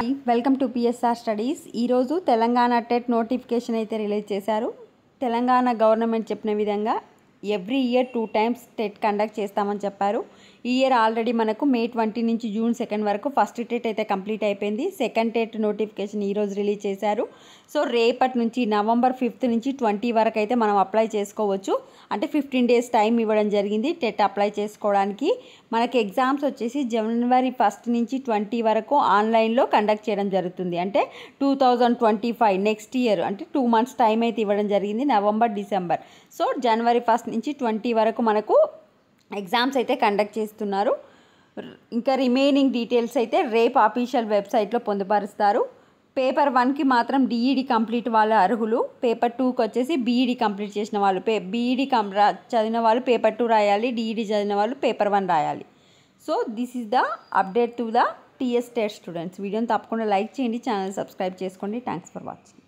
hi welcome to PSR studies ఈరోజు Telangana TET notification అయితే release చేశారు తెలంగాణ గవర్నమెంట్ చెప్పిన విధంగా every year two times TET conduct చేస్తామని చెప్పారు ఈ ఇయర్ ఆల్రెడీ మనకు మే ట్వంటీ నుంచి జూన్ సెకండ్ వరకు ఫస్ట్ టెట్ అయితే కంప్లీట్ అయిపోయింది సెకండ్ టెట్ నోటిఫికేషన్ ఈరోజు రిలీజ్ చేశారు సో రేపటి నుంచి నవంబర్ ఫిఫ్త్ నుంచి ట్వంటీ వరకు అయితే మనం అప్లై చేసుకోవచ్చు అంటే ఫిఫ్టీన్ డేస్ టైం ఇవ్వడం జరిగింది టెట్ అప్లై చేసుకోవడానికి మనకి ఎగ్జామ్స్ వచ్చేసి జనవరి ఫస్ట్ నుంచి ట్వంటీ వరకు ఆన్లైన్లో కండక్ట్ చేయడం జరుగుతుంది అంటే two thousand twenty five next year అంటే టూ మంత్స్ టైం అయితే ఇవ్వడం జరిగింది నవంబర్ డిసెంబర్ సో జనవరి ఫస్ట్ నుంచి ట్వంటీ వరకు మనకు ఎగ్జామ్స్ అయితే కండక్ట్ చేస్తున్నారు ఇంకా రిమైనింగ్ డీటెయిల్స్ అయితే రేపు ఆఫీషియల్ వెబ్సైట్లో పొందుపరుస్తారు పేపర్ వన్కి మాత్రం డిఈడి కంప్లీట్ వాళ్ళ అర్హులు పేపర్ టూకి వచ్చేసి బీఈడి కంప్లీట్ చేసిన వాళ్ళు పే బీఈడి కం చదివిన వాళ్ళు పేపర్ టూ రాయాలి డిఈడి చదివిన వాళ్ళు పేపర్ వన్ రాయాలి so this is the update to the TS test students వీడియోని తప్పకుండా లైక్ చేయండి ఛానల్ సబ్స్క్రైబ్ చేసుకోండి థ్యాంక్స్ ఫర్ వాచింగ్